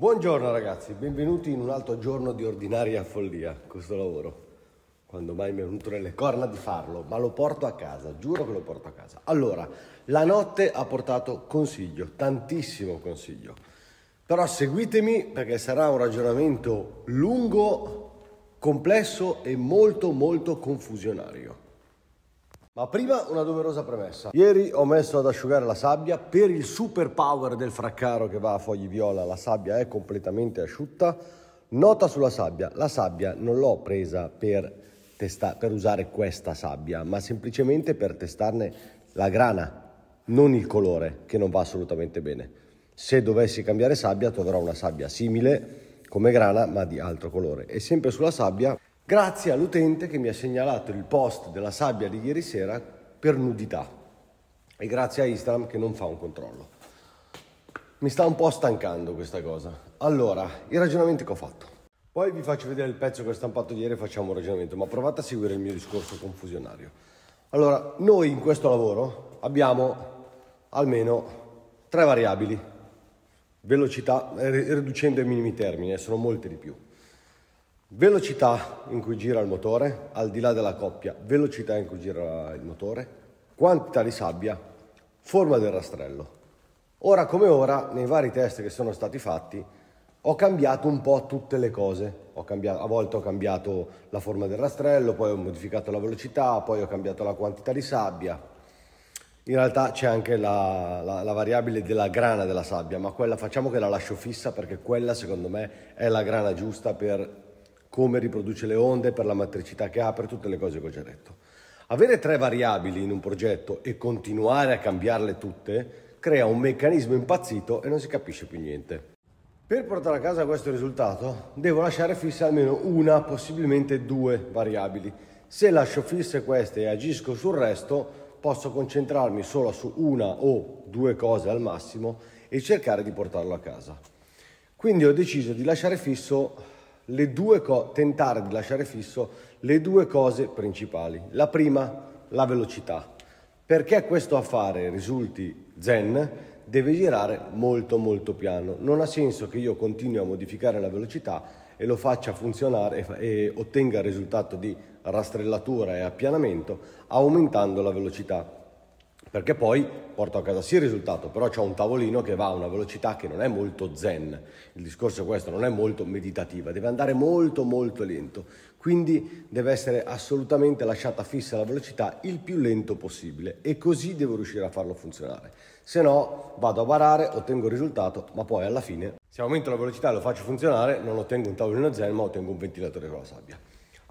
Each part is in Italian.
Buongiorno ragazzi, benvenuti in un altro giorno di ordinaria follia, questo lavoro. Quando mai mi è venuto nelle corna di farlo, ma lo porto a casa, giuro che lo porto a casa. Allora, la notte ha portato consiglio, tantissimo consiglio. Però seguitemi perché sarà un ragionamento lungo, complesso e molto molto confusionario. Ma prima una doverosa premessa. Ieri ho messo ad asciugare la sabbia, per il super power del fraccaro che va a fogli viola la sabbia è completamente asciutta. Nota sulla sabbia, la sabbia non l'ho presa per, testa- per usare questa sabbia, ma semplicemente per testarne la grana, non il colore, che non va assolutamente bene. Se dovessi cambiare sabbia troverò una sabbia simile come grana ma di altro colore. E sempre sulla sabbia grazie all'utente che mi ha segnalato il post della sabbia di ieri sera per nudità e grazie a Instagram che non fa un controllo. Mi sta un po' stancando questa cosa. Allora, i ragionamenti che ho fatto. Poi vi faccio vedere il pezzo che ho stampato ieri e facciamo un ragionamento, ma provate a seguire il mio discorso confusionario. Allora, noi in questo lavoro abbiamo almeno tre variabili, velocità, eh, riducendo ai minimi termini, eh, sono molte di più velocità in cui gira il motore, al di là della coppia, velocità in cui gira il motore, quantità di sabbia, forma del rastrello. Ora come ora, nei vari test che sono stati fatti, ho cambiato un po' tutte le cose. Cambiato, a volte ho cambiato la forma del rastrello, poi ho modificato la velocità, poi ho cambiato la quantità di sabbia. In realtà c'è anche la, la, la, variabile della grana della sabbia, ma quella facciamo che la lascio fissa perché quella secondo me è la grana giusta per come riproduce le onde, per la matricità che ha, per tutte le cose che ho già detto. Avere tre variabili in un progetto e continuare a cambiarle tutte crea un meccanismo impazzito e non si capisce più niente. Per portare a casa questo risultato devo lasciare fisse almeno una, possibilmente due variabili. Se lascio fisse queste e agisco sul resto, posso concentrarmi solo su una o due cose al massimo e cercare di portarlo a casa. Quindi ho deciso di lasciare fisso le due co- tentare di lasciare fisso le due cose principali. La prima, la velocità. Perché questo affare risulti zen, deve girare molto molto piano. Non ha senso che io continui a modificare la velocità e lo faccia funzionare e ottenga il risultato di rastrellatura e appianamento aumentando la velocità perché poi porto a casa sì il risultato, però ho un tavolino che va a una velocità che non è molto zen, il discorso è questo, non è molto meditativa, deve andare molto molto lento, quindi deve essere assolutamente lasciata fissa la velocità il più lento possibile e così devo riuscire a farlo funzionare, se no vado a barare, ottengo il risultato, ma poi alla fine se aumento la velocità e lo faccio funzionare non ottengo un tavolino zen ma ottengo un ventilatore con la sabbia.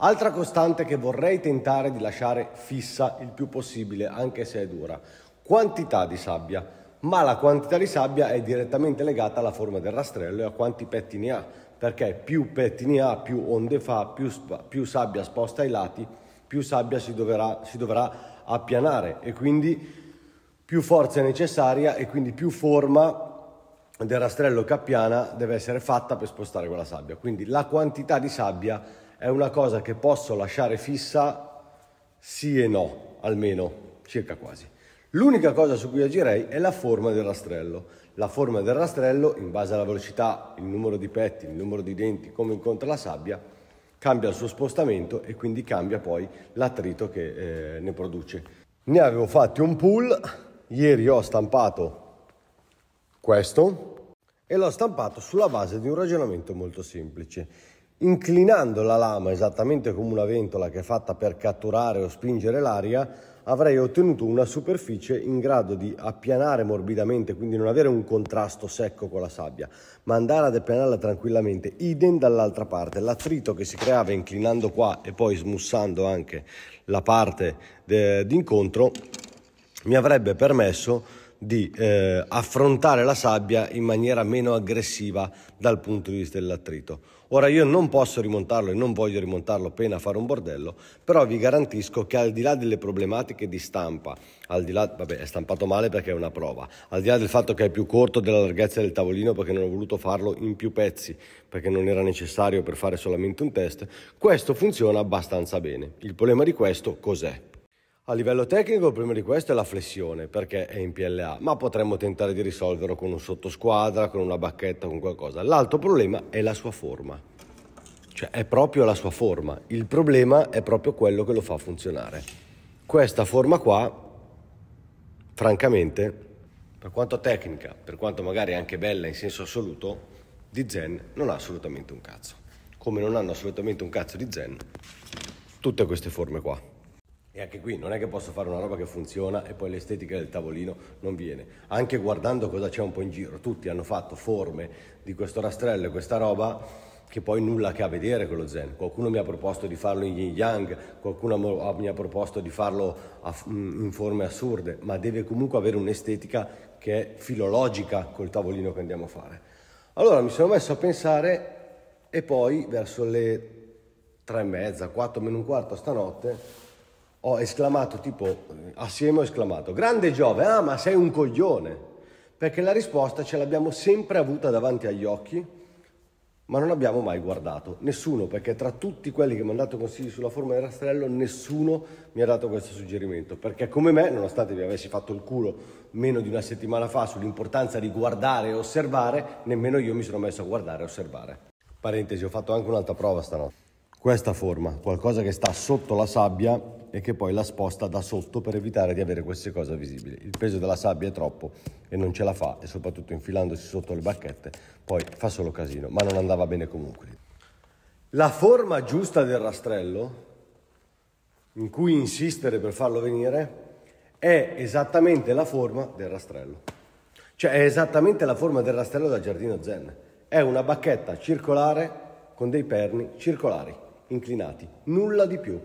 Altra costante che vorrei tentare di lasciare fissa il più possibile, anche se è dura, quantità di sabbia, ma la quantità di sabbia è direttamente legata alla forma del rastrello e a quanti pettini ha, perché più pettini ha, più onde fa, più, più sabbia sposta ai lati, più sabbia si dovrà, si dovrà appianare e quindi più forza è necessaria e quindi più forma del rastrello che appiana deve essere fatta per spostare quella sabbia. Quindi la quantità di sabbia è una cosa che posso lasciare fissa sì e no, almeno circa quasi. L'unica cosa su cui agirei è la forma del rastrello. La forma del rastrello, in base alla velocità, il numero di petti, il numero di denti, come incontra la sabbia, cambia il suo spostamento e quindi cambia poi l'attrito che eh, ne produce. Ne avevo fatti un pull, ieri ho stampato questo e l'ho stampato sulla base di un ragionamento molto semplice. Inclinando la lama esattamente come una ventola che è fatta per catturare o spingere l'aria, avrei ottenuto una superficie in grado di appianare morbidamente, quindi non avere un contrasto secco con la sabbia, ma andare ad appianarla tranquillamente, idem dall'altra parte. L'attrito che si creava inclinando qua e poi smussando anche la parte d'incontro mi avrebbe permesso di eh, affrontare la sabbia in maniera meno aggressiva dal punto di vista dell'attrito. Ora io non posso rimontarlo e non voglio rimontarlo appena a fare un bordello, però vi garantisco che al di là delle problematiche di stampa, al di là, vabbè è stampato male perché è una prova, al di là del fatto che è più corto della larghezza del tavolino perché non ho voluto farlo in più pezzi, perché non era necessario per fare solamente un test, questo funziona abbastanza bene. Il problema di questo cos'è? A livello tecnico, prima di questo è la flessione, perché è in PLA, ma potremmo tentare di risolverlo con un sottosquadra, con una bacchetta, con qualcosa. L'altro problema è la sua forma. Cioè è proprio la sua forma. Il problema è proprio quello che lo fa funzionare. Questa forma qua, francamente, per quanto tecnica, per quanto magari anche bella in senso assoluto, di Zen non ha assolutamente un cazzo. Come non hanno assolutamente un cazzo di Zen tutte queste forme qua. E anche qui non è che posso fare una roba che funziona e poi l'estetica del tavolino non viene. Anche guardando cosa c'è un po' in giro, tutti hanno fatto forme di questo rastrello e questa roba che poi nulla ha a che vedere con lo zen. Qualcuno mi ha proposto di farlo in yin yang, qualcuno ah, mi ha proposto di farlo mm, in forme assurde, ma deve comunque avere un'estetica che è filologica col tavolino che andiamo a fare. Allora mi sono messo a pensare e poi verso le tre e mezza, quattro meno un quarto stanotte ho esclamato tipo eh, assieme ho esclamato grande Giove, ah ma sei un coglione, perché la risposta ce l'abbiamo sempre avuta davanti agli occhi ma non abbiamo mai guardato. Nessuno, perché tra tutti quelli che mi hanno dato consigli sulla forma del rastrello, nessuno mi ha dato questo suggerimento. Perché come me, nonostante vi avessi fatto il culo meno di una settimana fa sull'importanza di guardare e osservare, nemmeno io mi sono messo a guardare e osservare. Parentesi, ho fatto anche un'altra prova stanotte. Questa forma, qualcosa che sta sotto la sabbia, e che poi la sposta da sotto per evitare di avere queste cose visibili. Il peso della sabbia è troppo e non ce la fa e soprattutto infilandosi sotto le bacchette poi fa solo casino, ma non andava bene comunque. La forma giusta del rastrello, in cui insistere per farlo venire, è esattamente la forma del rastrello. Cioè è esattamente la forma del rastrello da giardino zen. È una bacchetta circolare con dei perni circolari, inclinati, nulla di più.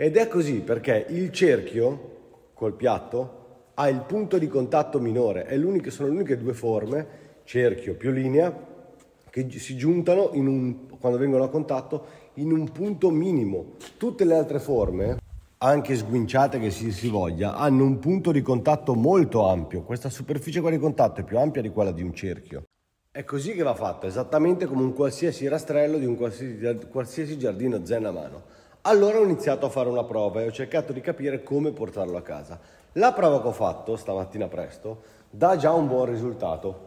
Ed è così perché il cerchio col piatto ha il punto di contatto minore, sono le uniche due forme, cerchio più linea, che si giuntano un, quando vengono a contatto in un punto minimo. Tutte le altre forme, anche sguinciate che si, si voglia, hanno un punto di contatto molto ampio. Questa superficie qua di contatto è più ampia di quella di un cerchio. È così che va fatto, esattamente come un qualsiasi rastrello di un qualsiasi, qualsiasi giardino zen a mano. Allora ho iniziato a fare una prova e ho cercato di capire come portarlo a casa. La prova che ho fatto stamattina presto dà già un buon risultato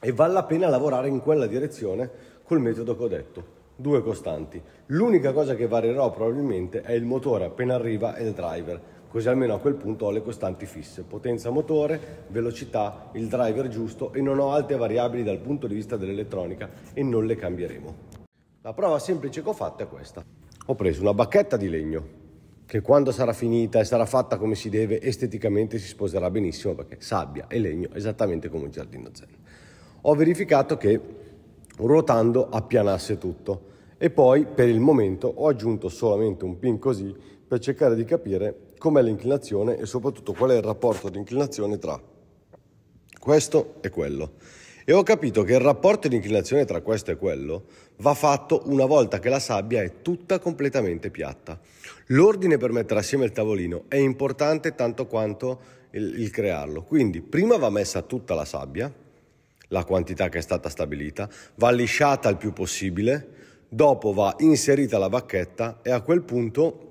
e vale la pena lavorare in quella direzione col metodo che ho detto. Due costanti. L'unica cosa che varierò probabilmente è il motore appena arriva e il driver, così almeno a quel punto ho le costanti fisse, potenza motore, velocità, il driver giusto e non ho altre variabili dal punto di vista dell'elettronica e non le cambieremo. La prova semplice che ho fatto è questa ho preso una bacchetta di legno che quando sarà finita e sarà fatta come si deve esteticamente si sposerà benissimo perché sabbia e legno esattamente come un giardino zen. Ho verificato che ruotando appianasse tutto e poi per il momento ho aggiunto solamente un pin così per cercare di capire com'è l'inclinazione e soprattutto qual è il rapporto di inclinazione tra questo e quello. E ho capito che il rapporto di inclinazione tra questo e quello va fatto una volta che la sabbia è tutta completamente piatta. L'ordine per mettere assieme il tavolino è importante tanto quanto il, il crearlo. Quindi prima va messa tutta la sabbia, la quantità che è stata stabilita, va lisciata il più possibile, dopo va inserita la bacchetta e a quel punto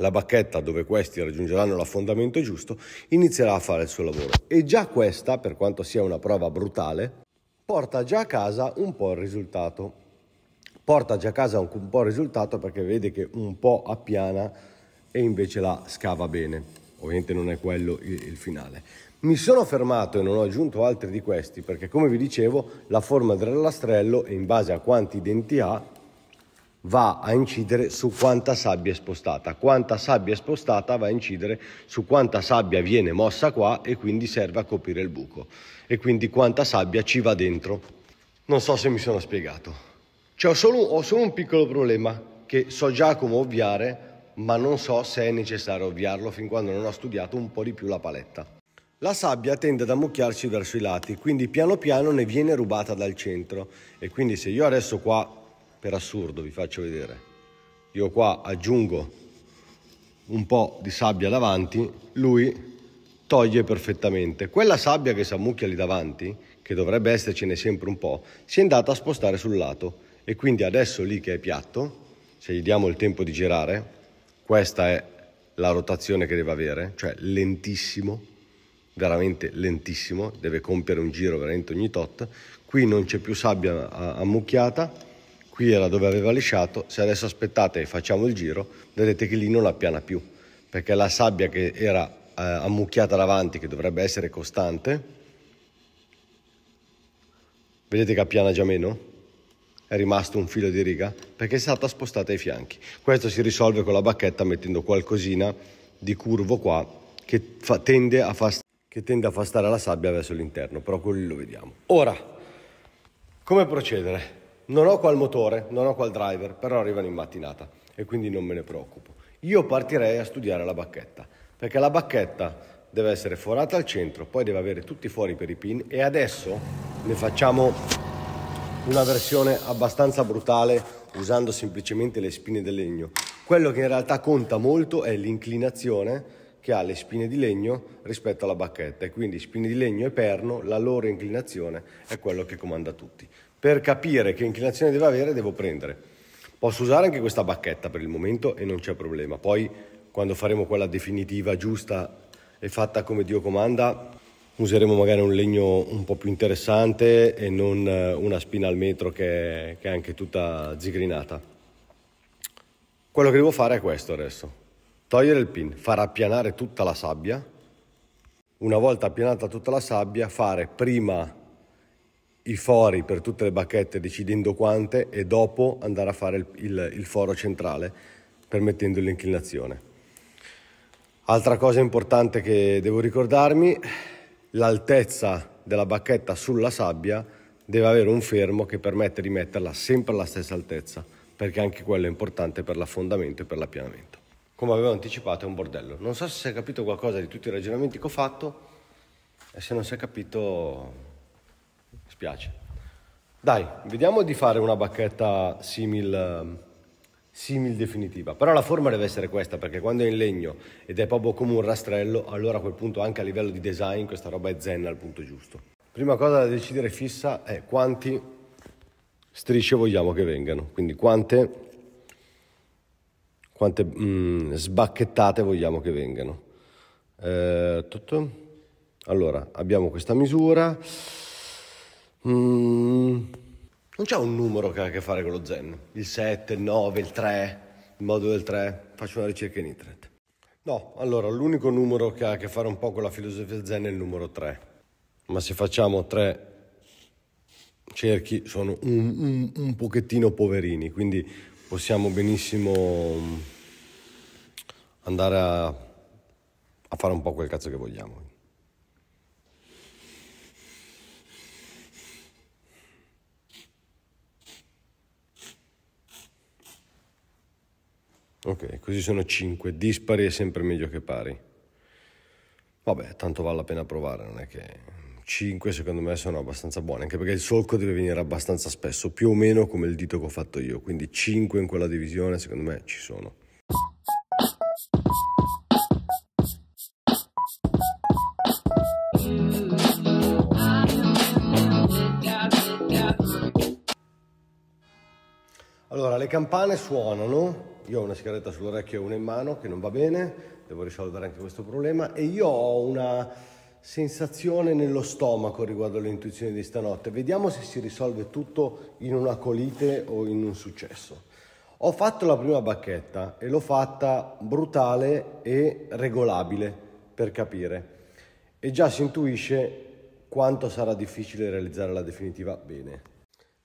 la bacchetta dove questi raggiungeranno l'affondamento giusto, inizierà a fare il suo lavoro. E già questa, per quanto sia una prova brutale, porta già a casa un po' il risultato. Porta già a casa un po' il risultato perché vede che un po' appiana e invece la scava bene. Ovviamente non è quello il, finale. Mi sono fermato e non ho aggiunto altri di questi perché come vi dicevo la forma del lastrello e in base a quanti denti ha va a incidere su quanta sabbia è spostata. Quanta sabbia è spostata va a incidere su quanta sabbia viene mossa qua e quindi serve a coprire il buco e quindi quanta sabbia ci va dentro. Non so se mi sono spiegato. Cioè, ho, solo, ho solo un piccolo problema che so già come ovviare, ma non so se è necessario ovviarlo fin quando non ho studiato un po' di più la paletta. La sabbia tende ad ammucchiarsi verso i lati, quindi piano piano ne viene rubata dal centro e quindi se io adesso qua per assurdo, vi faccio vedere. Io qua aggiungo un po' di sabbia davanti, lui toglie perfettamente. Quella sabbia che si ammucchia lì davanti, che dovrebbe essercene sempre un po', si è andata a spostare sul lato e quindi adesso lì che è piatto, se gli diamo il tempo di girare, questa è la rotazione che deve avere, cioè lentissimo, veramente lentissimo, deve compiere un giro veramente ogni tot. Qui non c'è più sabbia ah, ammucchiata qui era dove aveva lisciato, se adesso aspettate e facciamo il giro, vedete che lì non appiana più, perché la sabbia che era eh, ammucchiata davanti, che dovrebbe essere costante, vedete che appiana già meno? È rimasto un filo di riga perché è stata spostata ai fianchi. Questo si risolve con la bacchetta mettendo qualcosina di curvo qua che, fa, tende, a far, che tende a far stare la sabbia verso l'interno, però quello lo vediamo. Ora, come procedere? Non ho qual motore, non ho qual driver, però arrivano in mattinata e quindi non me ne preoccupo. Io partirei a studiare la bacchetta, perché la bacchetta deve essere forata al centro, poi deve avere tutti fuori per i pin e adesso ne facciamo una versione abbastanza brutale usando semplicemente le spine del legno. Quello che in realtà conta molto è l'inclinazione che ha le spine di legno rispetto alla bacchetta e quindi spine di legno e perno, la loro inclinazione è quello che comanda tutti per capire che inclinazione deve avere devo prendere. Posso usare anche questa bacchetta per il momento e non c'è problema. Poi quando faremo quella definitiva giusta e fatta come Dio comanda, useremo magari un legno un po' più interessante e non eh, una spina al metro che, che è anche tutta zigrinata. Quello che devo fare è questo adesso. Togliere il pin, far appianare tutta la sabbia. Una volta appianata tutta la sabbia, fare prima i fori per tutte le bacchette decidendo quante e dopo andare a fare il, il, il foro centrale permettendo l'inclinazione. Altra cosa importante che devo ricordarmi, l'altezza della bacchetta sulla sabbia deve avere un fermo che permette di metterla sempre alla stessa altezza, perché anche quello è importante per l'affondamento e per l'appianamento. Come avevo anticipato è un bordello. Non so se si è capito qualcosa di tutti i ragionamenti che ho fatto e se non si è capito spiace. Dai, vediamo di fare una bacchetta simil, simil definitiva. Però la forma deve essere questa, perché quando è in legno ed è proprio come un rastrello, allora a quel punto anche a livello di design questa roba è zen al punto giusto. Prima cosa da decidere fissa è quanti strisce vogliamo che vengano, quindi quante, quante mm, sbacchettate vogliamo che vengano. Eh, tutto. Allora, abbiamo questa misura Mm, non c'è un numero che ha a che fare con lo zen. Il 7, il 9, il 3, il modo del 3. Faccio una ricerca in internet. No, allora l'unico numero che ha a che fare un po' con la filosofia zen è il numero 3. Ma se facciamo 3 cerchi sono un, un, un pochettino poverini, quindi possiamo benissimo mm, andare a, a fare un po' quel cazzo che vogliamo. Ok, così sono 5, dispari è sempre meglio che pari. Vabbè, tanto vale la pena provare, non è che... 5 secondo me sono abbastanza buone, anche perché il solco deve venire abbastanza spesso, più o meno come il dito che ho fatto io, quindi 5 in quella divisione secondo me ci sono. Allora, le campane suonano io ho una sigaretta sull'orecchio e una in mano che non va bene, devo risolvere anche questo problema e io ho una sensazione nello stomaco riguardo alle intuizioni di stanotte. Vediamo se si risolve tutto in una colite o in un successo. Ho fatto la prima bacchetta e l'ho fatta brutale e regolabile per capire e già si intuisce quanto sarà difficile realizzare la definitiva bene.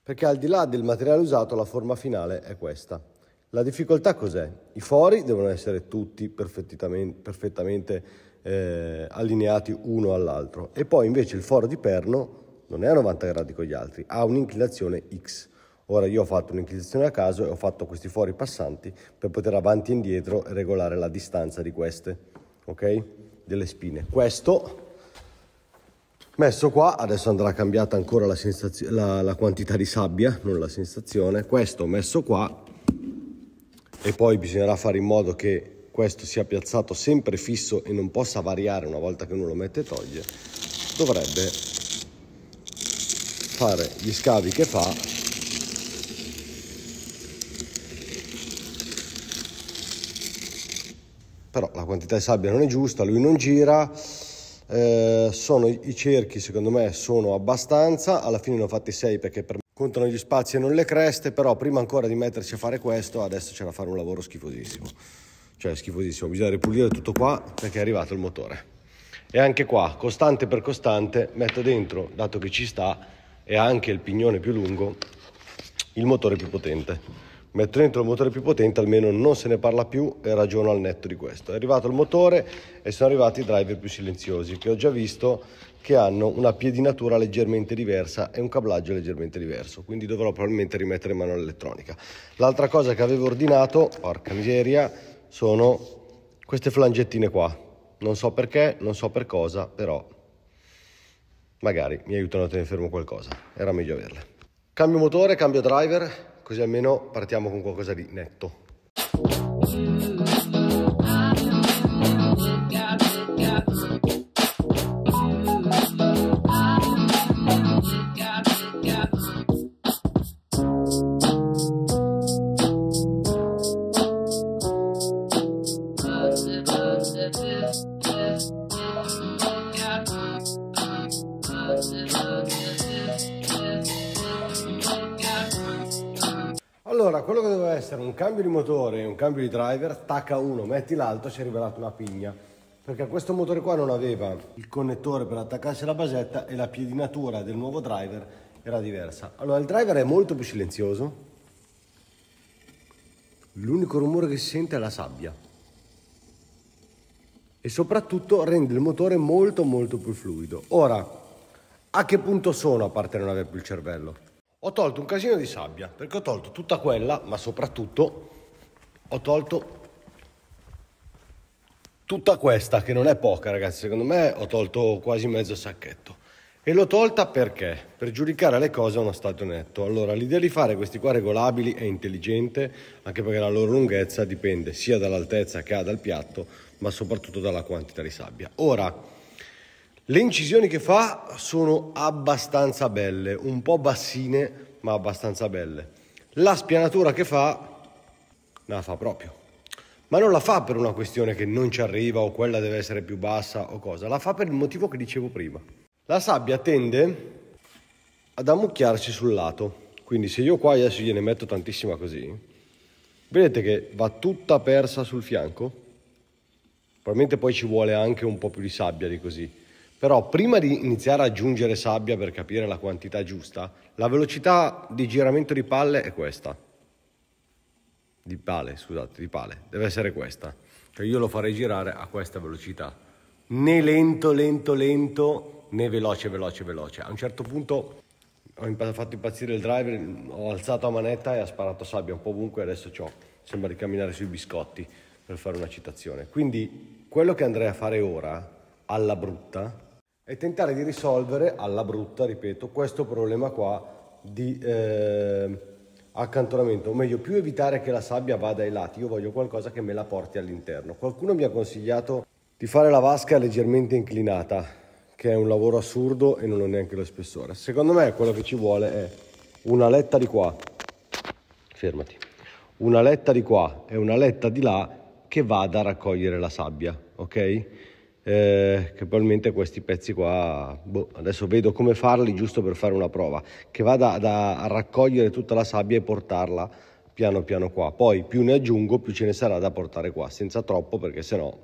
Perché al di là del materiale usato la forma finale è questa. La difficoltà cos'è? I fori devono essere tutti perfettamente, perfettamente eh, allineati uno all'altro e poi invece il foro di perno non è a 90 gradi con gli altri, ha un'inclinazione X. Ora io ho fatto un'inclinazione a caso e ho fatto questi fori passanti per poter avanti e indietro regolare la distanza di queste, ok? Delle spine. Questo messo qua, adesso andrà cambiata ancora la, la, la quantità di sabbia, non la sensazione. Questo messo qua e poi bisognerà fare in modo che questo sia piazzato sempre fisso e non possa variare una volta che uno lo mette e toglie, dovrebbe fare gli scavi che fa però la quantità di sabbia non è giusta, lui non gira, eh, sono, i cerchi secondo me sono abbastanza, alla fine ne ho fatti 6 perché per contano gli spazi e non le creste, però prima ancora di mettersi a fare questo, adesso c'è da fare un lavoro schifosissimo. Cioè schifosissimo, bisogna ripulire tutto qua perché è arrivato il motore. E anche qua, costante per costante, metto dentro, dato che ci sta, e anche il pignone più lungo, il motore più potente. Metto dentro il motore più potente, almeno non se ne parla più e ragiono al netto di questo. È arrivato il motore e sono arrivati i driver più silenziosi, che ho già visto che hanno una piedinatura leggermente diversa e un cablaggio leggermente diverso, quindi dovrò probabilmente rimettere in mano l'elettronica. L'altra cosa che avevo ordinato, porca miseria, sono queste flangettine qua. Non so perché, non so per cosa, però magari mi aiutano a tenere fermo qualcosa, era meglio averle. Cambio motore, cambio driver, così almeno partiamo con qualcosa di netto. motore e un cambio di driver, attacca uno, metti l'altro, si è rivelata una pigna. Perché questo motore qua non aveva il connettore per attaccarsi alla basetta e la piedinatura del nuovo driver era diversa. Allora, il driver è molto più silenzioso. L'unico rumore che si sente è la sabbia. E soprattutto rende il motore molto molto più fluido. Ora, a che punto sono a parte non avere più il cervello? Ho tolto un casino di sabbia perché ho tolto tutta quella, ma soprattutto ho tolto tutta questa che non è poca ragazzi secondo me ho tolto quasi mezzo sacchetto e l'ho tolta perché? Per giudicare le cose a uno stato netto. Allora, l'idea di fare questi qua regolabili è intelligente, anche perché la loro lunghezza dipende sia dall'altezza che ha dal piatto, ma soprattutto dalla quantità di sabbia. Ora, le incisioni che fa sono abbastanza belle, un po' bassine, ma abbastanza belle. La spianatura che fa non la fa proprio. Ma non la fa per una questione che non ci arriva o quella deve essere più bassa o cosa, la fa per il motivo che dicevo prima. La sabbia tende ad ammucchiarsi sul lato, quindi se io qua adesso gliene metto tantissima così, vedete che va tutta persa sul fianco? Probabilmente poi ci vuole anche un po' più di sabbia di così. Però prima di iniziare ad aggiungere sabbia per capire la quantità giusta, la velocità di giramento di palle è questa di pale, scusate, di pale, deve essere questa. Cioè io lo farei girare a questa velocità. Né lento, lento, lento, né veloce, veloce, veloce. A un certo punto ho fatto impazzire il driver, ho alzato la manetta e ha sparato sabbia un po' ovunque adesso ho, sembra di camminare sui biscotti per fare una citazione. Quindi quello che andrei a fare ora, alla brutta, è tentare di risolvere alla brutta, ripeto, questo problema qua di... Eh, accantonamento, o meglio, più evitare che la sabbia vada ai lati, io voglio qualcosa che me la porti all'interno. Qualcuno mi ha consigliato di fare la vasca leggermente inclinata, che è un lavoro assurdo e non ho neanche lo spessore. Secondo me quello che ci vuole è una letta di qua, fermati, una letta di qua e una letta di là che vada a raccogliere la sabbia, ok? eh, che probabilmente questi pezzi qua boh, adesso vedo come farli giusto per fare una prova che vada da, a raccogliere tutta la sabbia e portarla piano piano qua poi più ne aggiungo più ce ne sarà da portare qua senza troppo perché sennò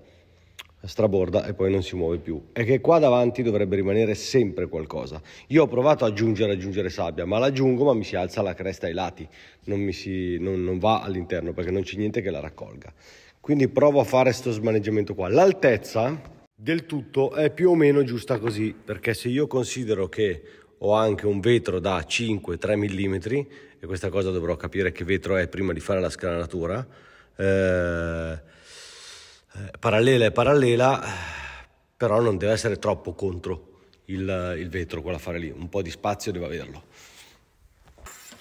straborda e poi non si muove più e che qua davanti dovrebbe rimanere sempre qualcosa io ho provato ad aggiungere aggiungere sabbia ma l'aggiungo ma mi si alza la cresta ai lati non, si, non, non va all'interno perché non c'è niente che la raccolga quindi provo a fare questo smaneggiamento qua l'altezza del tutto è più o meno giusta così, perché se io considero che ho anche un vetro da 5-3 mm, e questa cosa dovrò capire che vetro è prima di fare la scalanatura, eh, eh parallela è parallela, eh, però non deve essere troppo contro il, il vetro quella fare lì, un po' di spazio deve averlo.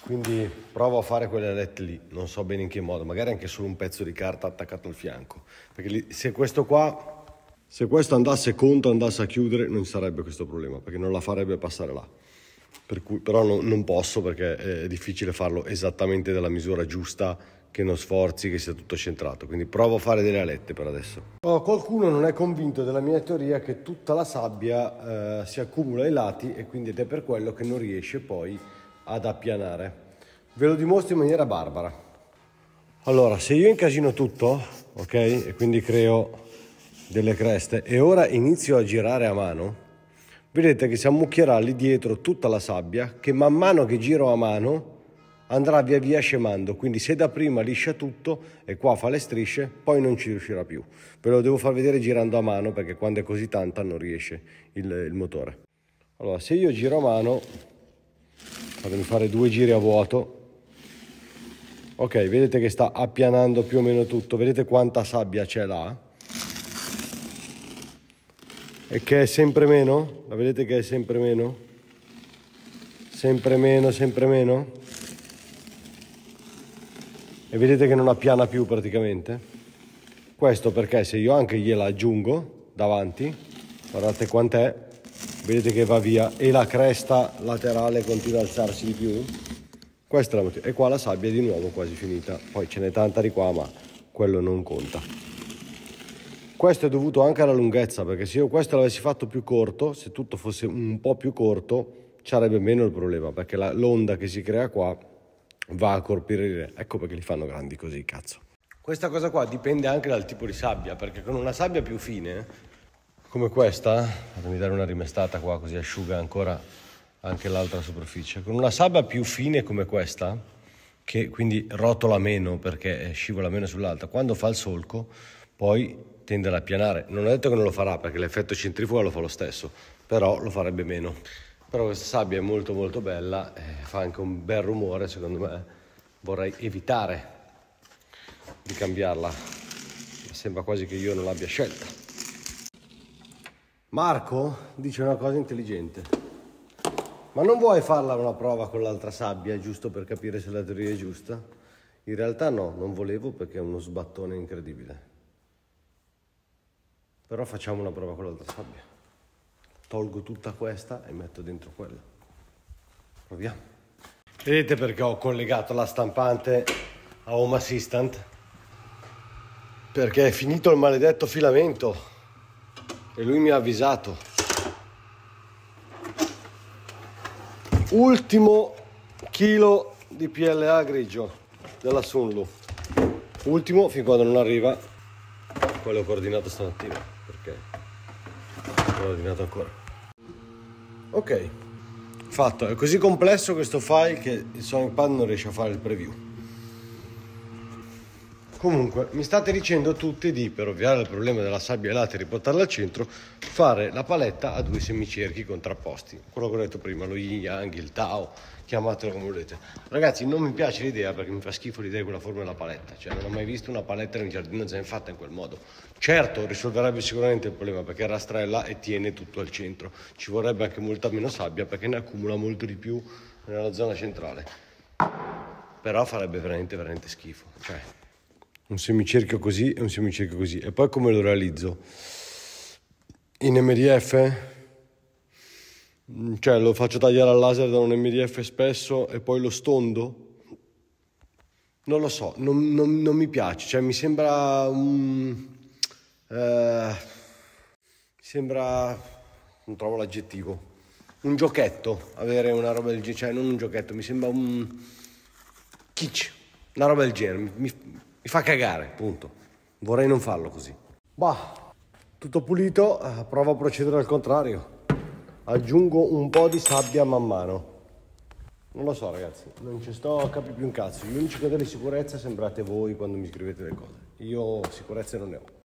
Quindi provo a fare quelle lette lì, non so bene in che modo, magari anche solo un pezzo di carta attaccato al fianco, perché se questo qua se questo andasse conto, andasse a chiudere, non sarebbe questo problema, perché non la farebbe passare là. Per cui, però no, non posso perché è difficile farlo esattamente della misura giusta che non sforzi, che sia tutto centrato. Quindi provo a fare delle alette per adesso. Oh, qualcuno non è convinto della mia teoria che tutta la sabbia eh, si accumula ai lati e quindi ed è per quello che non riesce poi ad appianare. Ve lo dimostro in maniera barbara. Allora, se io incasino tutto, ok, e quindi creo delle creste e ora inizio a girare a mano, vedete che si ammucchierà lì dietro tutta la sabbia che man mano che giro a mano andrà via via scemando, quindi se da prima liscia tutto e qua fa le strisce, poi non ci riuscirà più. Ve lo devo far vedere girando a mano perché quando è così tanta non riesce il, il motore. Allora, se io giro a mano, fatemi fare due giri a vuoto, ok, vedete che sta appianando più o meno tutto, vedete quanta sabbia c'è là? e che è sempre meno, la vedete che è sempre meno? Sempre meno, sempre meno. E vedete che non appiana più praticamente. Questo perché se io anche gliela aggiungo davanti, guardate quant'è, vedete che va via e la cresta laterale continua ad alzarsi di più. Questa è la motivazione. E qua la sabbia è di nuovo quasi finita. Poi ce n'è tanta di qua, ma quello non conta. Questo è dovuto anche alla lunghezza, perché se io questo l'avessi fatto più corto, se tutto fosse un po' più corto, sarebbe meno il problema, perché la, l'onda che si crea qua va a colpire. Ecco perché li fanno grandi così, cazzo. Questa cosa qua dipende anche dal tipo di sabbia, perché con una sabbia più fine, come questa, fatemi dare una rimestata qua così asciuga ancora anche l'altra superficie, con una sabbia più fine come questa, che quindi rotola meno perché scivola meno sull'altra, quando fa il solco poi tende ad appianare. Non è detto che non lo farà perché l'effetto centrifuga lo fa lo stesso, però lo farebbe meno. Però questa sabbia è molto molto bella, eh, fa anche un bel rumore, secondo me vorrei evitare di cambiarla. sembra quasi che io non l'abbia scelta. Marco dice una cosa intelligente. Ma non vuoi farla una prova con l'altra sabbia giusto per capire se la teoria è giusta? In realtà no, non volevo perché è uno sbattone incredibile. Però facciamo una prova con l'altra sabbia. Tolgo tutta questa e metto dentro quella. Proviamo. Vedete perché ho collegato la stampante a Home Assistant? Perché è finito il maledetto filamento e lui mi ha avvisato. Ultimo chilo di PLA grigio della Sunlu. Ultimo fin quando non arriva quello coordinato stamattina sono ordinato ancora. Ok, fatto. È così complesso questo file che il Sonic Pad non riesce a fare il preview. Comunque, mi state dicendo tutti di, per ovviare al problema della sabbia latte e riportarla al centro, fare la paletta a due semicerchi contrapposti. Quello che ho detto prima, lo yin yang, il tao, chiamatelo come volete. Ragazzi, non mi piace l'idea perché mi fa schifo l'idea di quella forma della paletta. Cioè, non ho mai visto una paletta in un giardino zen fatta in quel modo. Certo, risolverebbe sicuramente il problema perché rastrella e tiene tutto al centro. Ci vorrebbe anche molta meno sabbia perché ne accumula molto di più nella zona centrale. Però farebbe veramente, veramente schifo. Cioè, un semicerchio così e un semicerchio così. E poi come lo realizzo? In MDF? Mm, cioè lo faccio tagliare al laser da un MDF spesso e poi lo stondo? Non lo so, non, non, non mi piace, cioè mi sembra un... Um, eh, sembra... non trovo l'aggettivo. Un giochetto, avere una roba del genere, cioè non un giochetto, mi sembra un... kitsch, una roba del genere. Mi, mi fa cagare, punto. Vorrei non farlo così. Bah, tutto pulito, eh, provo a procedere al contrario. Aggiungo un po' di sabbia man mano. Non lo so ragazzi, non ci sto a capire più un cazzo. Gli unici che ho di sicurezza sembrate voi quando mi scrivete le cose. Io sicurezze non ne ho.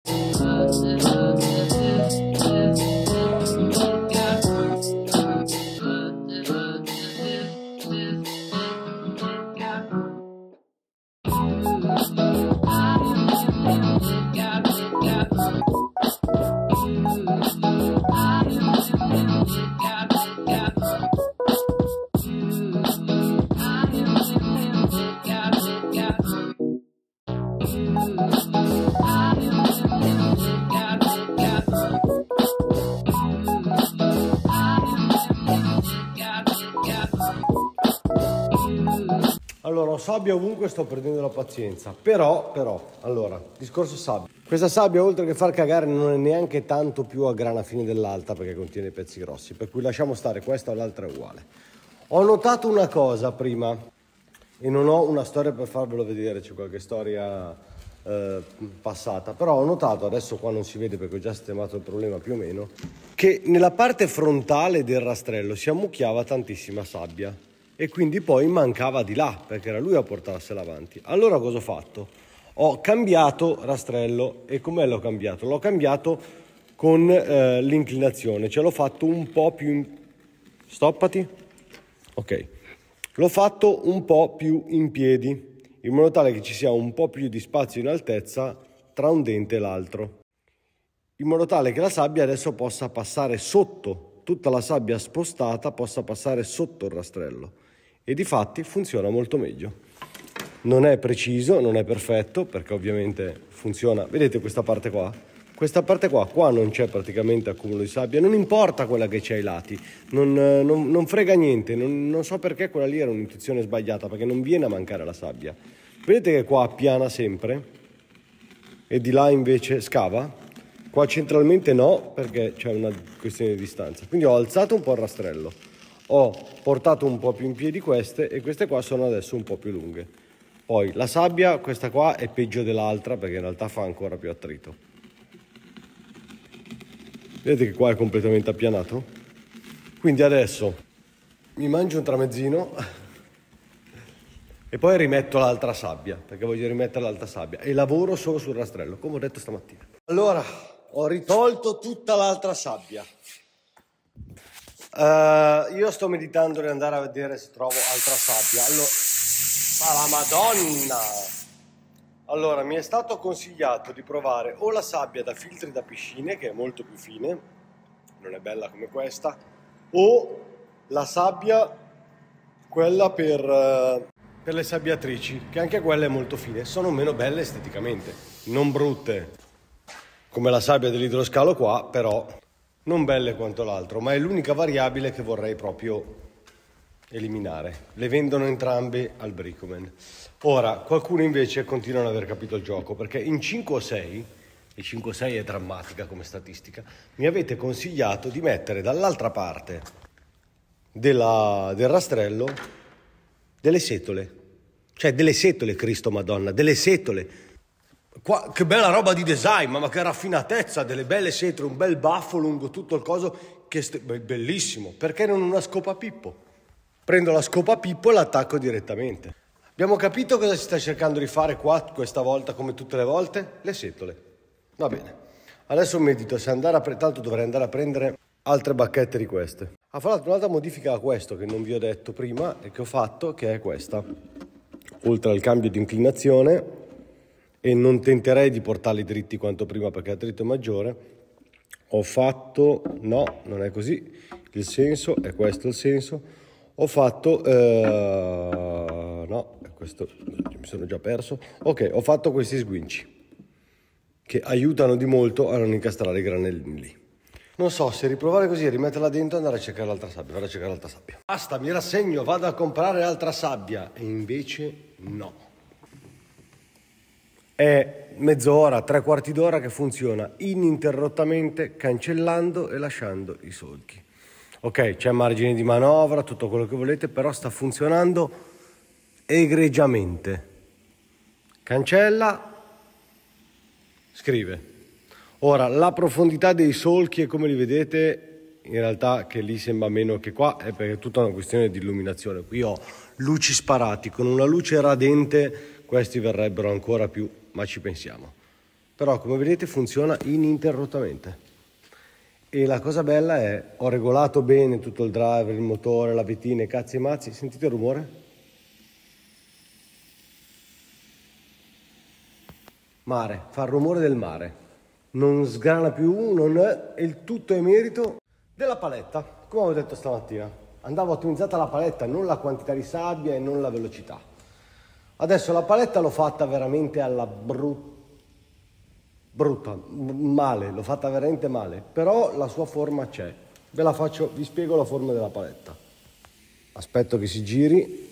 sabbia ovunque sto perdendo la pazienza. Però, però, allora, discorso sabbia. Questa sabbia oltre che far cagare non è neanche tanto più a grana fine dell'alta perché contiene pezzi grossi, per cui lasciamo stare questa o l'altra è uguale. Ho notato una cosa prima e non ho una storia per farvelo vedere, c'è qualche storia eh, passata, però ho notato adesso qua non si vede perché ho già sistemato il problema più o meno, che nella parte frontale del rastrello si ammucchiava tantissima sabbia e quindi poi mancava di là perché era lui a portarsela avanti. Allora cosa ho fatto? Ho cambiato rastrello e com'è l'ho cambiato? L'ho cambiato con eh, l'inclinazione, cioè l'ho fatto un po' più... In... Stoppati. Ok. L'ho fatto un po' più in piedi, in modo tale che ci sia un po' più di spazio in altezza tra un dente e l'altro. In modo tale che la sabbia adesso possa passare sotto, tutta la sabbia spostata possa passare sotto il rastrello e di fatti funziona molto meglio. Non è preciso, non è perfetto, perché ovviamente funziona. Vedete questa parte qua? Questa parte qua, qua non c'è praticamente accumulo di sabbia, non importa quella che c'è ai lati, non, non, non frega niente, non, non so perché quella lì era un'intuizione sbagliata, perché non viene a mancare la sabbia. Vedete che qua piana sempre e di là invece scava? Qua centralmente no, perché c'è una questione di distanza. Quindi ho alzato un po' il rastrello ho portato un po' più in piedi queste e queste qua sono adesso un po' più lunghe. Poi la sabbia, questa qua è peggio dell'altra perché in realtà fa ancora più attrito. Vedete che qua è completamente appianato? Quindi adesso mi mangio un tramezzino e poi rimetto l'altra sabbia perché voglio rimettere l'altra sabbia e lavoro solo sul rastrello come ho detto stamattina. Allora ho ritolto tutta l'altra sabbia Uh, io sto meditando di andare a vedere se trovo altra sabbia. Allora, ma la madonna! Allora, mi è stato consigliato di provare o la sabbia da filtri da piscine, che è molto più fine, non è bella come questa, o la sabbia, quella per, uh, per le sabbiatrici, che anche quella è molto fine. Sono meno belle esteticamente, non brutte, come la sabbia dell'idroscalo qua, però non belle quanto l'altro, ma è l'unica variabile che vorrei proprio eliminare. Le vendono entrambe al Brickman. Ora, qualcuno invece continua a non aver capito il gioco, perché in 5 o 6, e 5 o 6 è drammatica come statistica, mi avete consigliato di mettere dall'altra parte della, del rastrello delle setole. Cioè delle setole, Cristo Madonna, delle setole Qua, che bella roba di design, ma, che raffinatezza, delle belle setre, un bel baffo lungo tutto il coso, che st- bellissimo. Perché non una scopa pippo? Prendo la scopa pippo e l'attacco direttamente. Abbiamo capito cosa si sta cercando di fare qua, questa volta come tutte le volte? Le setole. Va bene. Adesso medito se andare a pre- tanto dovrei andare a prendere altre bacchette di queste. Ha fatto un'altra modifica a questo che non vi ho detto prima e che ho fatto, che è questa. Oltre al cambio di inclinazione, e non tenterei di portarli dritti quanto prima perché l'attrito è maggiore. Ho fatto, no, non è così, il senso è questo il senso. Ho fatto, eh, no, questo mi sono già perso. Ok, ho fatto questi sguinci che aiutano di molto a non incastrare i granellini lì. Non so, se riprovare così, rimetterla dentro e andare a cercare l'altra sabbia, vado a cercare l'altra sabbia. Basta, mi rassegno, vado a comprare l'altra sabbia. E invece no. È mezz'ora, tre quarti d'ora che funziona ininterrottamente cancellando e lasciando i solchi. Ok, c'è margine di manovra, tutto quello che volete, però sta funzionando egregiamente. Cancella, scrive. Ora, la profondità dei solchi è come li vedete in realtà che lì sembra meno che qua è perché è tutta una questione di illuminazione. Qui ho luci sparati, con una luce radente questi verrebbero ancora più ma ci pensiamo. Però come vedete funziona ininterrottamente. E la cosa bella è, ho regolato bene tutto il driver, il motore, la vetina, i cazzi e mazzi. Sentite il rumore? Mare, fa il rumore del mare. Non sgrana più, non è, e il tutto è merito della paletta. Come ho detto stamattina, andava ottimizzata la paletta, non la quantità di sabbia e non la velocità. Adesso la paletta l'ho fatta veramente alla brutta brutta, male, l'ho fatta veramente male, però la sua forma c'è. Ve la faccio, vi spiego la forma della paletta. Aspetto che si giri.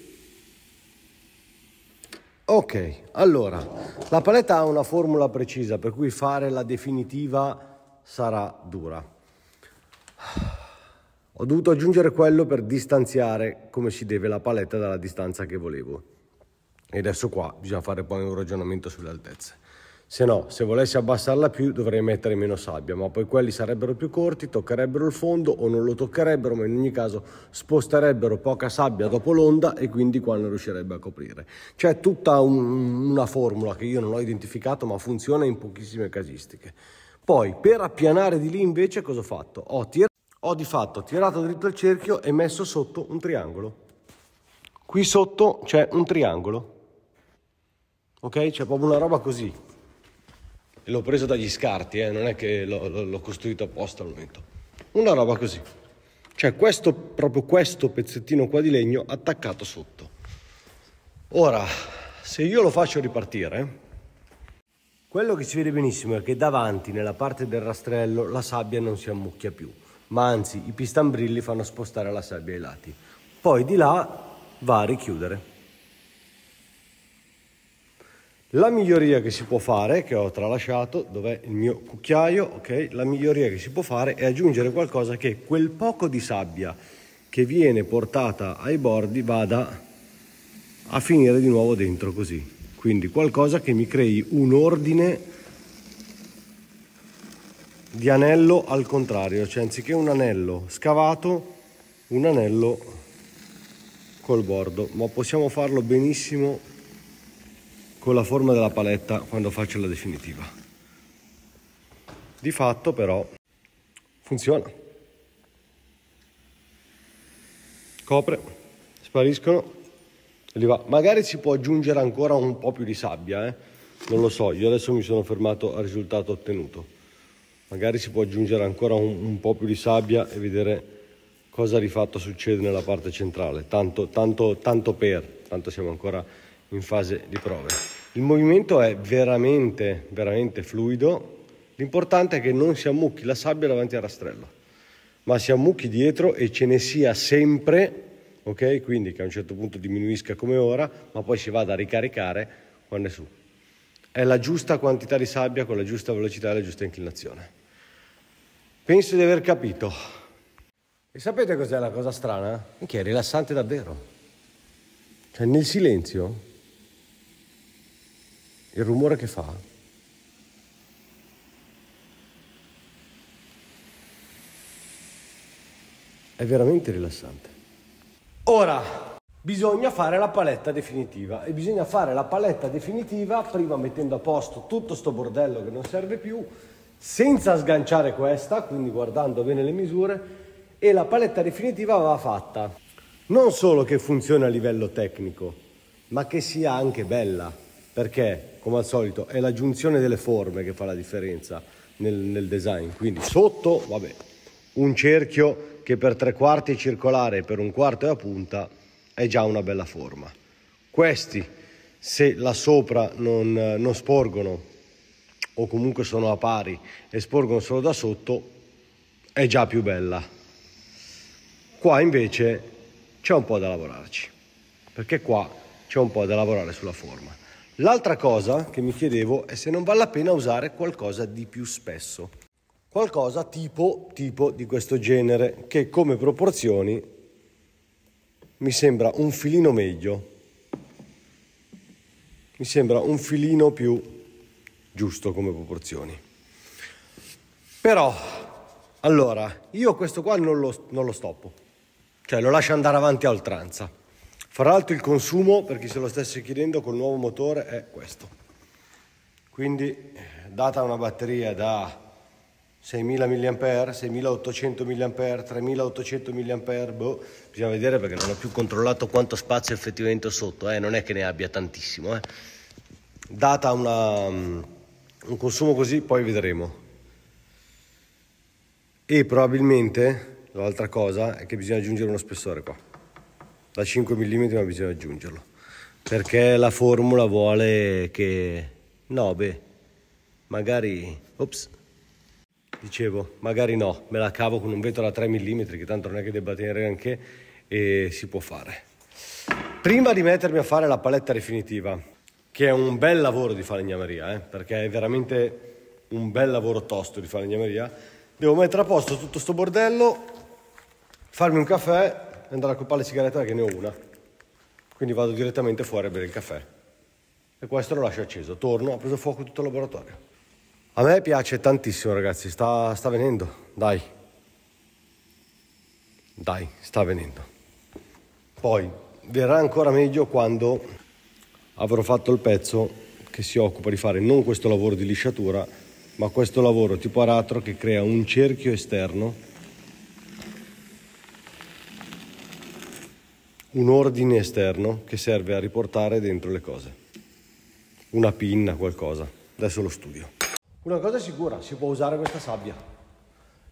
Ok, allora, la paletta ha una formula precisa, per cui fare la definitiva sarà dura. Ho dovuto aggiungere quello per distanziare come si deve la paletta dalla distanza che volevo. E adesso qua bisogna fare poi un ragionamento sulle altezze. Se no, se volessi abbassarla più dovrei mettere meno sabbia, ma poi quelli sarebbero più corti, toccherebbero il fondo o non lo toccherebbero, ma in ogni caso sposterebbero poca sabbia dopo l'onda e quindi qua non riuscirebbe a coprire. C'è tutta un, una formula che io non ho identificato, ma funziona in pochissime casistiche. Poi, per appianare di lì invece, cosa ho fatto? Ho, ho di fatto tirato dritto il cerchio e messo sotto un triangolo. Qui sotto c'è un triangolo ok? C'è proprio una roba così. E l'ho preso dagli scarti, eh? non è che l'ho, l'ho costruito apposta al momento. Una roba così. Cioè questo, proprio questo pezzettino qua di legno attaccato sotto. Ora, se io lo faccio ripartire, eh. quello che si vede benissimo è che davanti, nella parte del rastrello, la sabbia non si ammucchia più, ma anzi i pistambrilli fanno spostare la sabbia ai lati. Poi di là va a richiudere. La miglioria che si può fare, che ho tralasciato, dov'è il mio cucchiaio, ok? La miglioria che si può fare è aggiungere qualcosa che quel poco di sabbia che viene portata ai bordi vada a finire di nuovo dentro così. Quindi qualcosa che mi crei un ordine di anello al contrario, cioè anziché un anello scavato, un anello col bordo, ma possiamo farlo benissimo con la forma della paletta quando faccio la definitiva. Di fatto però funziona. Copre, spariscono e li va. Magari si può aggiungere ancora un po' più di sabbia, eh? non lo so, io adesso mi sono fermato al risultato ottenuto. Magari si può aggiungere ancora un, un po' più di sabbia e vedere cosa di fatto succede nella parte centrale. Tanto, tanto, tanto per, tanto siamo ancora in fase di prove. Il movimento è veramente, veramente fluido, l'importante è che non si ammucchi la sabbia davanti al rastrello, ma si ammucchi dietro e ce ne sia sempre, ok? Quindi che a un certo punto diminuisca come ora, ma poi si vada a ricaricare quando è su. È la giusta quantità di sabbia con la giusta velocità e la giusta inclinazione. Penso di aver capito. E sapete cos'è la cosa strana? Che è rilassante davvero. Cioè nel silenzio il rumore che fa è veramente rilassante. Ora bisogna fare la paletta definitiva e bisogna fare la paletta definitiva prima mettendo a posto tutto sto bordello che non serve più senza sganciare questa, quindi guardando bene le misure e la paletta definitiva va fatta non solo che funziona a livello tecnico, ma che sia anche bella perché come al solito è la giunzione delle forme che fa la differenza nel, nel design, quindi sotto, vabbè, un cerchio che per tre quarti è circolare e per un quarto è a punta è già una bella forma. Questi, se là sopra non, non sporgono o comunque sono a pari e sporgono solo da sotto, è già più bella. Qua invece c'è un po' da lavorarci, perché qua c'è un po' da lavorare sulla forma. L'altra cosa che mi chiedevo è se non vale la pena usare qualcosa di più spesso. Qualcosa tipo, tipo di questo genere, che come proporzioni mi sembra un filino meglio. Mi sembra un filino più giusto come proporzioni. Però, allora, io questo qua non lo, non lo stoppo. Cioè lo lascio andare avanti a oltranza. Fra l'altro il consumo, per chi se lo stesse chiedendo, col nuovo motore è questo. Quindi, eh, data una batteria da 6.000 mAh, 6.800 mAh, 3.800 mAh, boh, bisogna vedere perché non ho più controllato quanto spazio effettivamente ho sotto, eh, non è che ne abbia tantissimo. Eh. Data una, mm, un consumo così, poi vedremo. E probabilmente, l'altra cosa, è che bisogna aggiungere uno spessore qua da 5 mm ma bisogna aggiungerlo perché la formula vuole che no beh magari ops dicevo magari no me la cavo con un vetro da 3 mm che tanto non è che debba tenere anche e si può fare prima di mettermi a fare la paletta definitiva che è un bel lavoro di falegnameria eh, perché è veramente un bel lavoro tosto di falegnameria devo mettere a posto tutto sto bordello farmi un caffè e andare a coppare le sigarette perché ne ho una. Quindi vado direttamente fuori a bere il caffè. E questo lo lascio acceso. Torno, ho preso fuoco tutto il laboratorio. A me piace tantissimo, ragazzi. Sta, sta venendo, dai. Dai, sta venendo. Poi verrà ancora meglio quando avrò fatto il pezzo che si occupa di fare non questo lavoro di lisciatura, ma questo lavoro tipo aratro che crea un cerchio esterno un ordine esterno che serve a riportare dentro le cose. Una pinna, qualcosa. Adesso lo studio. Una cosa è sicura, si può usare questa sabbia.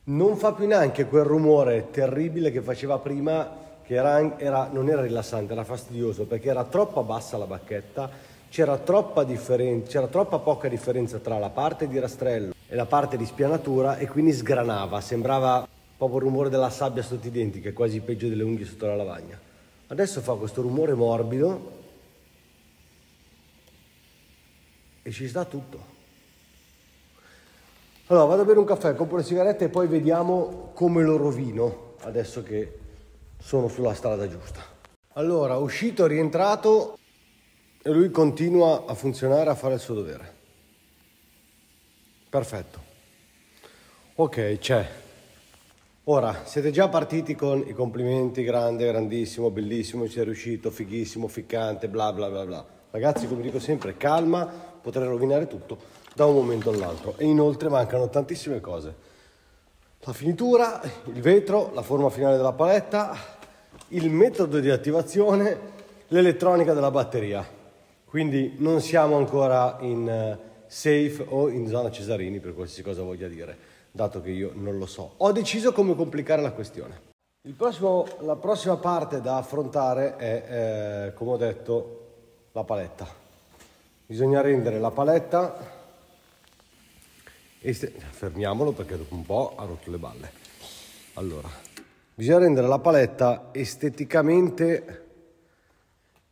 Non fa più neanche quel rumore terribile che faceva prima, che era, era, non era rilassante, era fastidioso, perché era troppo bassa la bacchetta, c'era troppa, c'era troppa poca differenza tra la parte di rastrello e la parte di spianatura e quindi sgranava, sembrava proprio il rumore della sabbia sotto i denti, che è quasi peggio delle unghie sotto la lavagna. Adesso fa questo rumore morbido e ci sta tutto. Allora vado a bere un caffè, compro le sigarette e poi vediamo come lo rovino adesso che sono sulla strada giusta. Allora, uscito, rientrato e lui continua a funzionare, a fare il suo dovere. Perfetto. Ok, c'è. Ora, siete già partiti con i complimenti, grande, grandissimo, bellissimo, ci sei riuscito, fighissimo, ficcante, bla bla bla bla. Ragazzi, come dico sempre, calma, potrei rovinare tutto da un momento all'altro. E inoltre mancano tantissime cose. La finitura, il vetro, la forma finale della paletta, il metodo di attivazione, l'elettronica della batteria. Quindi non siamo ancora in eh, safe o in zona Cesarini, per qualsiasi cosa voglia dire dato che io non lo so. Ho deciso come complicare la questione. Il Prossimo, la prossima parte da affrontare è, eh, come ho detto, la paletta. Bisogna rendere la paletta e se, fermiamolo perché dopo un po' ha rotto le balle. Allora, bisogna rendere la paletta esteticamente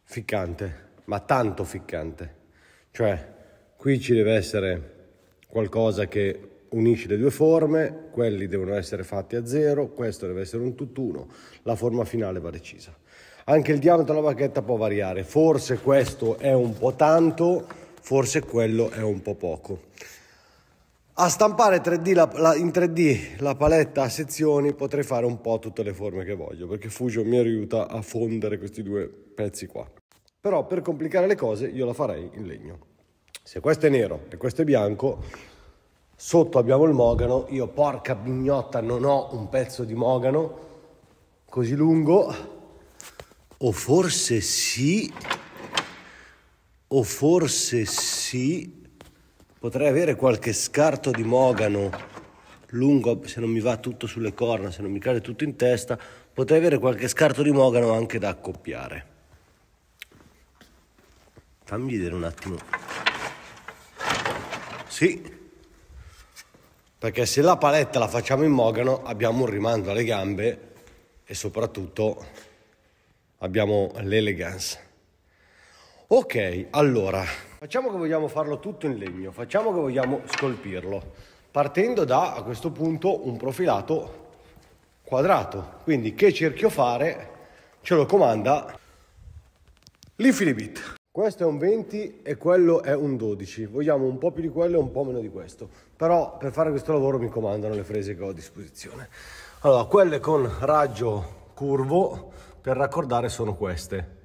ficcante, ma tanto ficcante. Cioè, qui ci deve essere qualcosa che unisci le due forme, quelli devono essere fatti a zero, questo deve essere un tutt'uno, la forma finale va decisa. Anche il diametro della bacchetta può variare, forse questo è un po' tanto, forse quello è un po' poco. A stampare 3D la, la, in 3D la paletta a sezioni potrei fare un po' tutte le forme che voglio, perché Fusion mi aiuta a fondere questi due pezzi qua. Però per complicare le cose io la farei in legno. Se questo è nero e questo è bianco, Sotto abbiamo il mogano, io porca bignotta non ho un pezzo di mogano così lungo, o forse sì, o forse sì, potrei avere qualche scarto di mogano lungo, se non mi va tutto sulle corna, se non mi cade tutto in testa, potrei avere qualche scarto di mogano anche da accoppiare. Fammi vedere un attimo. Sì, perché se la paletta la facciamo in mogano abbiamo un rimando alle gambe e soprattutto abbiamo l'elegance. Ok, allora, facciamo che vogliamo farlo tutto in legno, facciamo che vogliamo scolpirlo, partendo da a questo punto un profilato quadrato. Quindi che cerchio fare ce lo comanda l'infinibit. Questo è un 20 e quello è un 12. Vogliamo un po' più di quello e un po' meno di questo. Però per fare questo lavoro mi comandano le frese che ho a disposizione. Allora, quelle con raggio curvo per raccordare sono queste.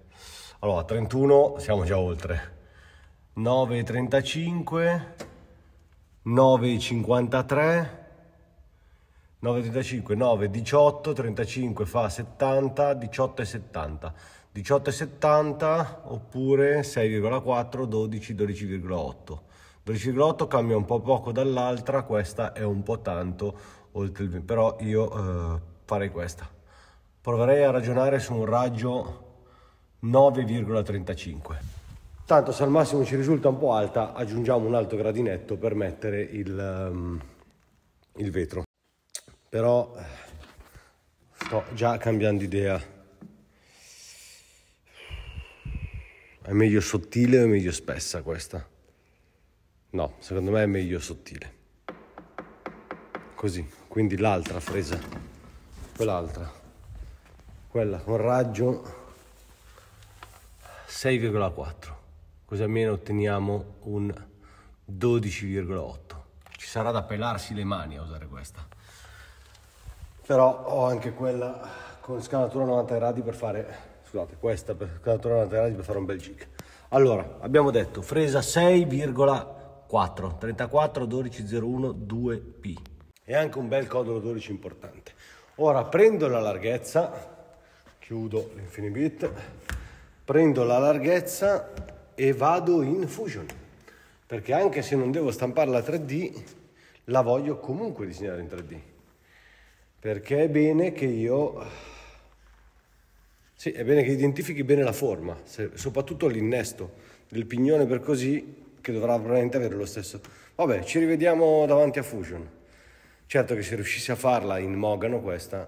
Allora, 31 siamo già oltre. 9,35, 9,53, 9,35, 9,18, 35 fa 70, 18,70. 18,70 oppure 6,4, 12,12,8. 12,8. cambia un po' poco dall'altra, questa è un po' tanto, oltre il, però io eh, farei questa. Proverei a ragionare su un raggio 9,35. Tanto se al massimo ci risulta un po' alta, aggiungiamo un altro gradinetto per mettere il, um, il vetro. Però eh, sto già cambiando idea È meglio sottile o è meglio spessa questa? No, secondo me è meglio sottile. Così, quindi l'altra fresa, quell'altra, quella con raggio 6,4, così almeno otteniamo un 12,8. Ci sarà da pelarsi le mani a usare questa. Però ho anche quella con scalatura 90 gradi per fare scusate, questa per catturare una terra per fare un bel jig. Allora, abbiamo detto fresa 6,4, 34 1201 2P. E anche un bel codolo 12 importante. Ora prendo la larghezza, chiudo l'infinibit, prendo la larghezza e vado in fusion. Perché anche se non devo stamparla 3D, la voglio comunque disegnare in 3D. Perché è bene che io sì, è bene che identifichi bene la forma, se, soprattutto l'innesto del pignone per così, che dovrà probabilmente avere lo stesso. Vabbè, ci rivediamo davanti a Fusion. Certo che se riuscissi a farla in Mogano questa,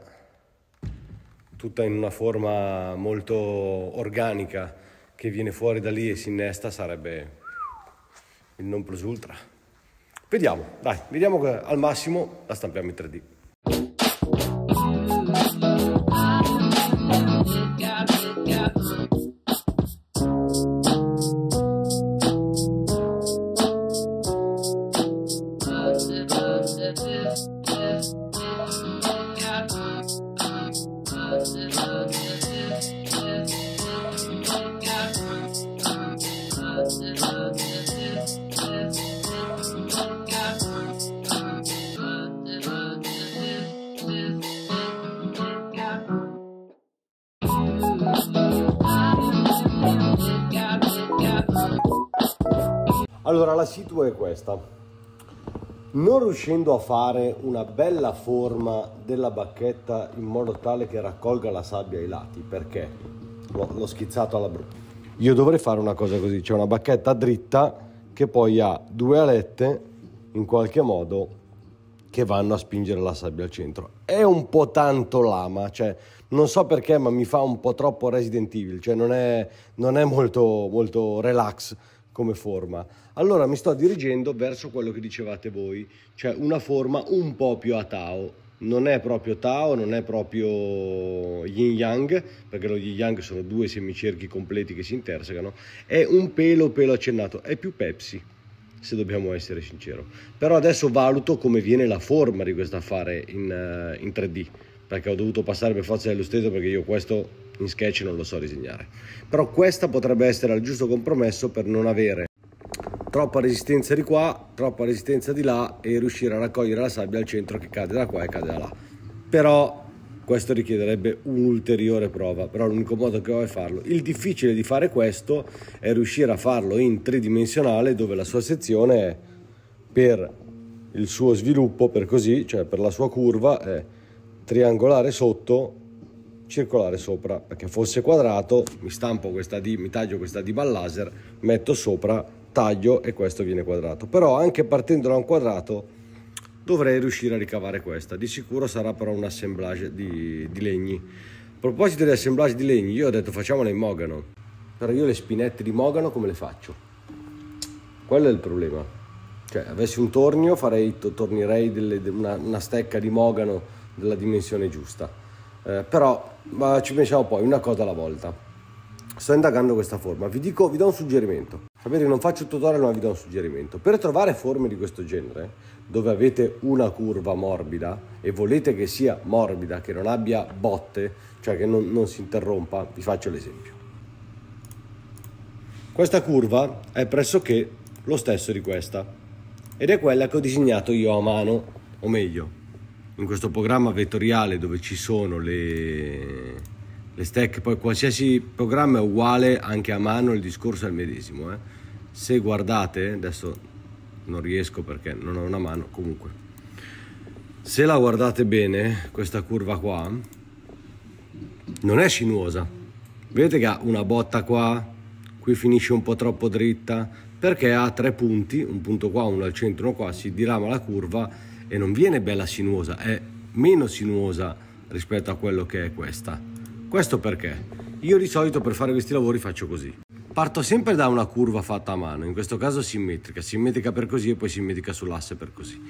tutta in una forma molto organica che viene fuori da lì e si innesta, sarebbe il non plus ultra. Vediamo, dai, vediamo che al massimo la stampiamo in 3D. questa. Non riuscendo a fare una bella forma della bacchetta in modo tale che raccolga la sabbia ai lati, perché l'ho schizzato alla brutta. Io dovrei fare una cosa così, cioè una bacchetta dritta che poi ha due alette in qualche modo che vanno a spingere la sabbia al centro. È un po' tanto lama, cioè non so perché, ma mi fa un po' troppo Resident Evil, cioè non è, non è molto, molto relax come forma. Allora mi sto dirigendo verso quello che dicevate voi, cioè una forma un po' più a Tao. Non è proprio Tao, non è proprio Yin Yang, perché lo Yin Yang sono due semicerchi completi che si intersecano, è un pelo pelo accennato, è più Pepsi se dobbiamo essere sinceri. Però adesso valuto come viene la forma di questo affare in, uh, in 3D, perché ho dovuto passare per forza dello stato perché io questo in sketch non lo so disegnare. Però questa potrebbe essere il giusto compromesso per non avere troppa resistenza di qua, troppa resistenza di là e riuscire a raccogliere la sabbia al centro che cade da qua e cade da là. Però questo richiederebbe un'ulteriore prova, però l'unico modo che ho è farlo. Il difficile di fare questo è riuscire a farlo in tridimensionale dove la sua sezione è per il suo sviluppo, per così, cioè per la sua curva, è triangolare sotto circolare sopra perché fosse quadrato mi stampo questa D mi taglio questa D bal laser metto sopra taglio e questo viene quadrato però anche partendo da un quadrato dovrei riuscire a ricavare questa di sicuro sarà però un assemblage di, di legni a proposito di assemblage di legni io ho detto facciamola in mogano però io le spinette di mogano come le faccio quello è il problema cioè avessi un tornio farei tornirei delle, una, una stecca di mogano della dimensione giusta eh, però ma ci pensiamo poi, una cosa alla volta. Sto indagando questa forma, vi dico, vi do un suggerimento. Sapete non faccio il tutorial, ma vi do un suggerimento. Per trovare forme di questo genere, dove avete una curva morbida e volete che sia morbida, che non abbia botte, cioè che non, non si interrompa, vi faccio l'esempio. Questa curva è pressoché lo stesso di questa ed è quella che ho disegnato io a mano, o meglio, in questo programma vettoriale dove ci sono le, le stecche, poi qualsiasi programma è uguale anche a mano, il discorso è il medesimo. Eh. Se guardate, adesso non riesco perché non ho una mano, comunque, se la guardate bene, questa curva qua non è sinuosa. Vedete che ha una botta qua, qui finisce un po' troppo dritta, perché ha tre punti, un punto qua, uno al centro, uno qua, si dirama la curva e non viene bella sinuosa, è meno sinuosa rispetto a quello che è questa. Questo perché? Io di solito per fare questi lavori faccio così. Parto sempre da una curva fatta a mano, in questo caso simmetrica, simmetrica per così e poi simmetrica sull'asse per così.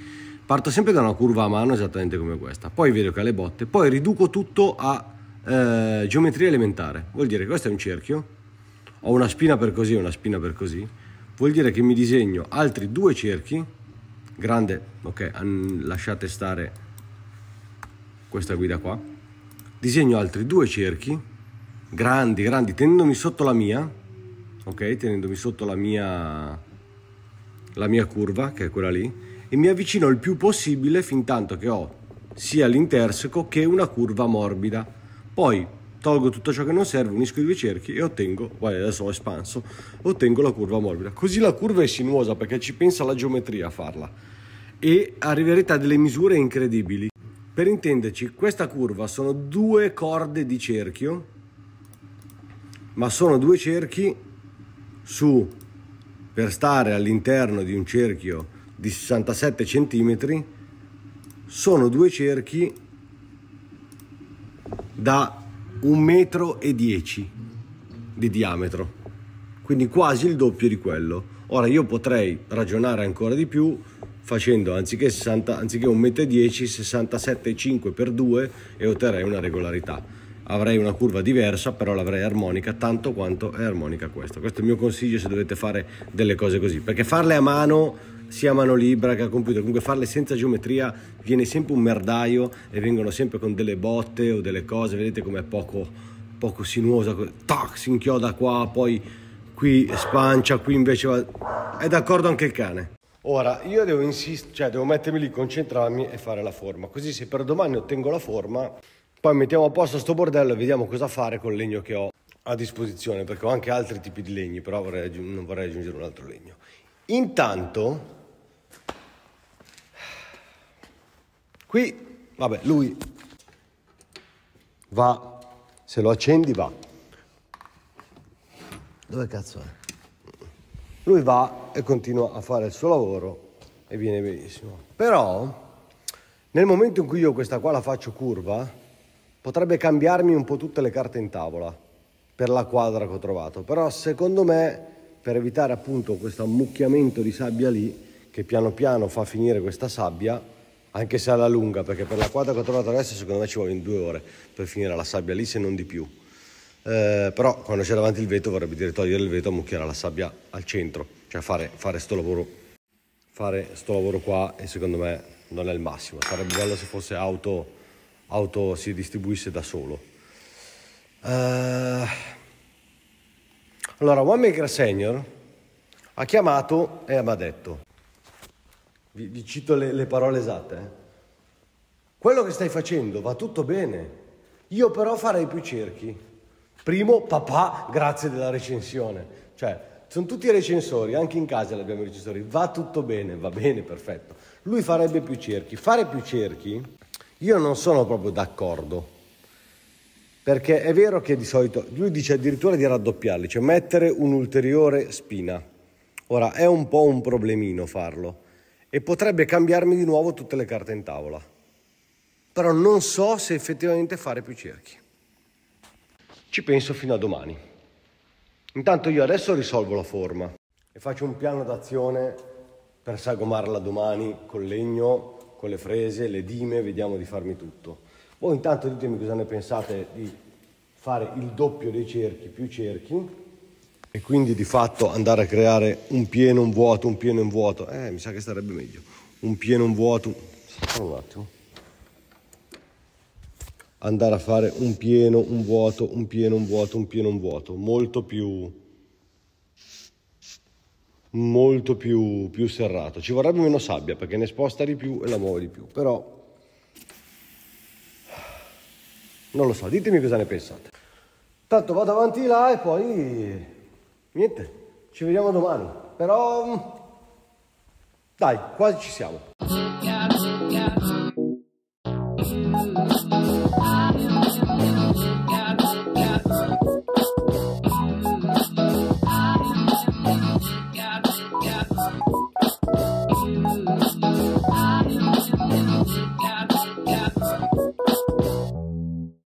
Parto sempre da una curva a mano esattamente come questa, poi vedo che ha le botte, poi riduco tutto a eh, geometria elementare. Vuol dire che questo è un cerchio, ho una spina per così e una spina per così, vuol dire che mi disegno altri due cerchi grande ok lasciate stare questa guida qua disegno altri due cerchi grandi grandi tenendomi sotto la mia ok tenendomi sotto la mia la mia curva che è quella lì e mi avvicino il più possibile fin tanto che ho sia l'interseco che una curva morbida poi tolgo tutto ciò che non serve, unisco i due cerchi e ottengo, guarda adesso ho espanso, ottengo la curva morbida. Così la curva è sinuosa perché ci pensa la geometria a farla e arriverete a delle misure incredibili. Per intenderci, questa curva sono due corde di cerchio, ma sono due cerchi su, per stare all'interno di un cerchio di 67 cm, sono due cerchi da un metro e dieci di diametro, quindi quasi il doppio di quello. Ora io potrei ragionare ancora di più facendo anziché, 60, anziché 1,10 67,5 per 2 e otterrei una regolarità. Avrei una curva diversa, però l'avrei armonica tanto quanto è armonica questa. Questo è il mio consiglio se dovete fare delle cose così, perché farle a mano sia a mano libera che a computer, comunque farle senza geometria viene sempre un merdaio e vengono sempre con delle botte o delle cose, vedete com'è poco, poco sinuosa, tac, si inchioda qua, poi qui spancia, qui invece va... è d'accordo anche il cane. Ora, io devo insistere, cioè devo mettermi lì, concentrarmi e fare la forma, così se per domani ottengo la forma, poi mettiamo a posto sto bordello e vediamo cosa fare con il legno che ho a disposizione, perché ho anche altri tipi di legni, però vorrei non vorrei aggiungere un altro legno. Intanto, qui, vabbè, lui va, se lo accendi va. Dove cazzo è? Lui va e continua a fare il suo lavoro e viene benissimo. Però, nel momento in cui io questa qua la faccio curva, potrebbe cambiarmi un po' tutte le carte in tavola per la quadra che ho trovato. Però, secondo me per evitare appunto questo ammucchiamento di sabbia lì che piano piano fa finire questa sabbia anche se alla lunga perché per la quadra che ho trovato adesso secondo me ci vogliono due ore per finire la sabbia lì se non di più eh, però quando c'è davanti il vetro vorrebbe dire togliere il vetro e ammucchiare la sabbia al centro cioè fare, fare sto lavoro fare sto lavoro qua e secondo me non è il massimo sarebbe bello se fosse auto auto si distribuisse da solo eh, allora, One Maker Senior ha chiamato e mi ha detto, vi, vi cito le, le, parole esatte, eh? quello che stai facendo va tutto bene, io però farei più cerchi. Primo, papà, grazie della recensione. Cioè, sono tutti recensori, anche in casa l'abbiamo recensori, va tutto bene, va bene, perfetto. Lui farebbe più cerchi. Fare più cerchi, io non sono proprio d'accordo perché è vero che di solito lui dice addirittura di raddoppiarli, cioè mettere un'ulteriore spina. Ora è un po' un problemino farlo e potrebbe cambiarmi di nuovo tutte le carte in tavola. Però non so se effettivamente fare più cerchi. Ci penso fino a domani. Intanto io adesso risolvo la forma e faccio un piano d'azione per sagomarla domani col legno, con le frese, le dime, vediamo di farmi tutto. Voi intanto ditemi cosa ne pensate di fare il doppio dei cerchi più cerchi e quindi di fatto andare a creare un pieno, un vuoto, un pieno, un vuoto. Eh, mi sa che sarebbe meglio. Un pieno, un vuoto. un attimo. Andare a fare un pieno, un vuoto, un pieno, un vuoto, un pieno, un vuoto. Molto più molto più, più serrato. Ci vorrebbe meno sabbia perché ne sposta di più e la muove di più, però Non lo so, ditemi cosa ne pensate. Tanto vado avanti di là e poi... Niente, ci vediamo domani. Però... Mm, dai, quasi ci siamo.